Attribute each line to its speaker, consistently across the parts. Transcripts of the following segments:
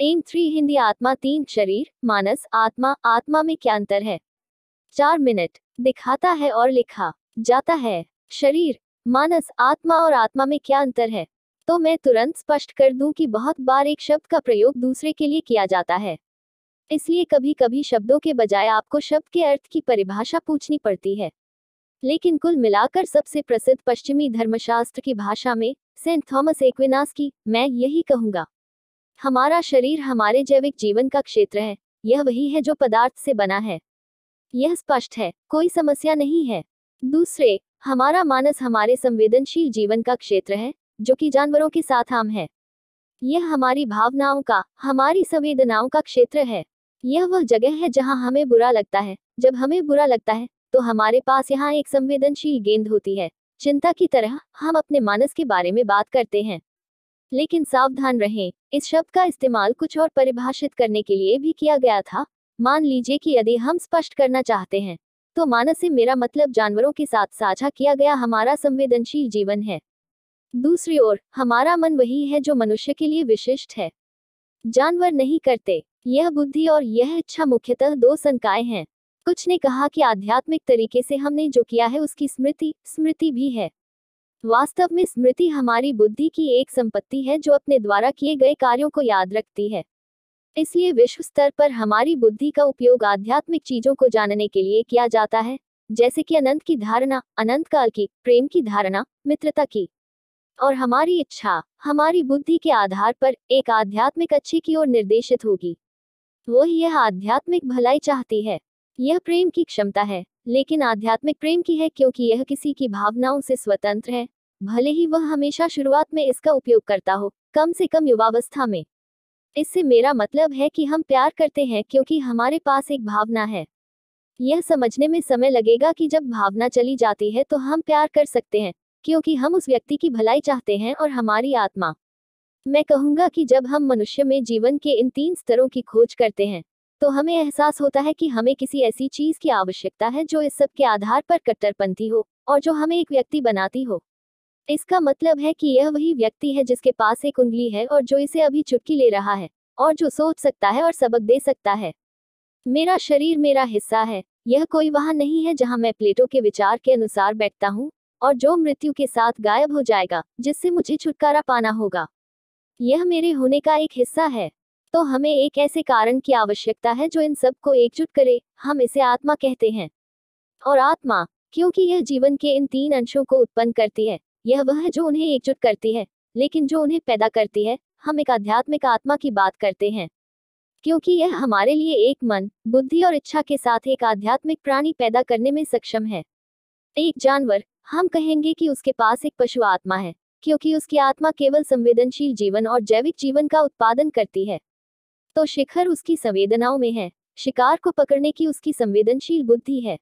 Speaker 1: M three Hindi आत्मा तीन शरीर मानस आत्मा आत्मा में क्या अंतर है चार मिनट दिखाता है और लिखा जाता है शरीर मानस आत्मा और आत्मा में क्या अंतर है तो मैं तुरंत स्पष्ट कर दूं कि बहुत बार एक शब्द का प्रयोग दूसरे के लिए किया जाता है इसलिए कभी कभी शब्दों के बजाय आपको शब्द के अर्थ की परिभाषा पूछनी पड़ती है लेकिन कुल मिलाकर सबसे प्रसिद्ध पश्चिमी धर्मशास्त्र की भाषा में सेंट थॉमस एक्विनास की मैं यही कहूंगा हमारा शरीर हमारे जैविक जीवन का क्षेत्र है यह वही है जो पदार्थ से बना है यह स्पष्ट है कोई समस्या नहीं है दूसरे हमारा मानस हमारे संवेदनशील जीवन का क्षेत्र है जो कि जानवरों के साथ आम है यह हमारी भावनाओं का हमारी संवेदनाओं का क्षेत्र है यह वह जगह है जहां हमें बुरा लगता है जब हमें बुरा लगता है तो हमारे पास यहाँ एक संवेदनशील गेंद होती है चिंता की तरह हम अपने मानस के बारे में बात करते हैं लेकिन सावधान रहें इस शब्द का इस्तेमाल कुछ और परिभाषित करने के लिए भी किया गया था मान लीजिए कि यदि हम स्पष्ट करना चाहते हैं तो मानस से मेरा मतलब जानवरों के साथ साझा किया गया हमारा संवेदनशील जीवन है दूसरी ओर हमारा मन वही है जो मनुष्य के लिए विशिष्ट है जानवर नहीं करते यह बुद्धि और यह इच्छा मुख्यतः दो संकाय हैं कुछ ने कहा कि आध्यात्मिक तरीके से हमने जो किया है उसकी स्मृति स्मृति भी है वास्तव में स्मृति हमारी बुद्धि की एक संपत्ति है जो अपने द्वारा किए गए कार्यों को याद रखती है इसलिए विश्व स्तर पर हमारी बुद्धि का उपयोग आध्यात्मिक चीजों को जानने के लिए किया जाता है जैसे कि अनंत की धारणा अनंत काल की प्रेम की धारणा मित्रता की और हमारी इच्छा हमारी बुद्धि के आधार पर एक आध्यात्मिक अच्छे की ओर निर्देशित होगी वो यह आध्यात्मिक भलाई चाहती है यह प्रेम की क्षमता है लेकिन आध्यात्मिक प्रेम की है क्योंकि यह किसी की भावनाओं से स्वतंत्र है भले ही वह हमेशा शुरुआत में इसका उपयोग करता हो कम से कम युवावस्था में इससे मेरा मतलब है कि हम प्यार करते हैं क्योंकि हमारे पास एक भावना है यह समझने में समय लगेगा कि जब भावना चली जाती है तो हम प्यार कर सकते हैं क्योंकि हम उस व्यक्ति की भलाई चाहते हैं और हमारी आत्मा मैं कहूंगा कि जब हम मनुष्य में जीवन के इन तीन स्तरों की खोज करते हैं तो हमें एहसास होता है कि हमें किसी ऐसी चीज की आवश्यकता है जो इस सब के आधार पर कट्टरपंथी हो और जो हमें एक व्यक्ति बनाती हो इसका मतलब है कि यह वही व्यक्ति है जिसके पास एक उंगली है और जो इसे अभी चुटकी ले रहा है और जो सोच सकता है और सबक दे सकता है मेरा शरीर मेरा हिस्सा है यह कोई वहां नहीं है जहां मैं प्लेटो के विचार के अनुसार बैठता हूँ और जो मृत्यु के साथ गायब हो जाएगा जिससे मुझे छुटकारा पाना होगा यह मेरे होने का एक हिस्सा है तो हमें एक ऐसे कारण की आवश्यकता है जो इन सब को एकजुट करे हम इसे आत्मा कहते हैं और आत्मा क्योंकि यह जीवन के इन तीन अंशों को उत्पन्न करती है यह वह जो उन्हें एकजुट करती है लेकिन जो उन्हें पैदा करती है हम एक आध्यात्मिक आत्मा की बात करते हैं क्योंकि यह हमारे लिए एक मन बुद्धि और इच्छा के साथ एक आध्यात्मिक प्राणी पैदा करने में सक्षम है एक जानवर हम कहेंगे कि उसके पास एक पशु आत्मा है क्योंकि उसकी आत्मा केवल संवेदनशील जीवन और जैविक जीवन का उत्पादन करती है तो शिखर उसकी संवेदनाओं में है शिकार को पकड़ने की उसकी संवेदनशील बुद्धि है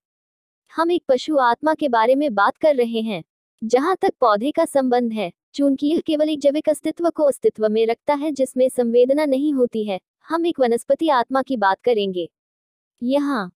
Speaker 1: हम एक पशु आत्मा के बारे में बात कर रहे हैं जहाँ तक पौधे का संबंध है चूंकि यह केवल एक जैविक अस्तित्व को अस्तित्व में रखता है जिसमें संवेदना नहीं होती है हम एक वनस्पति आत्मा की बात करेंगे यहाँ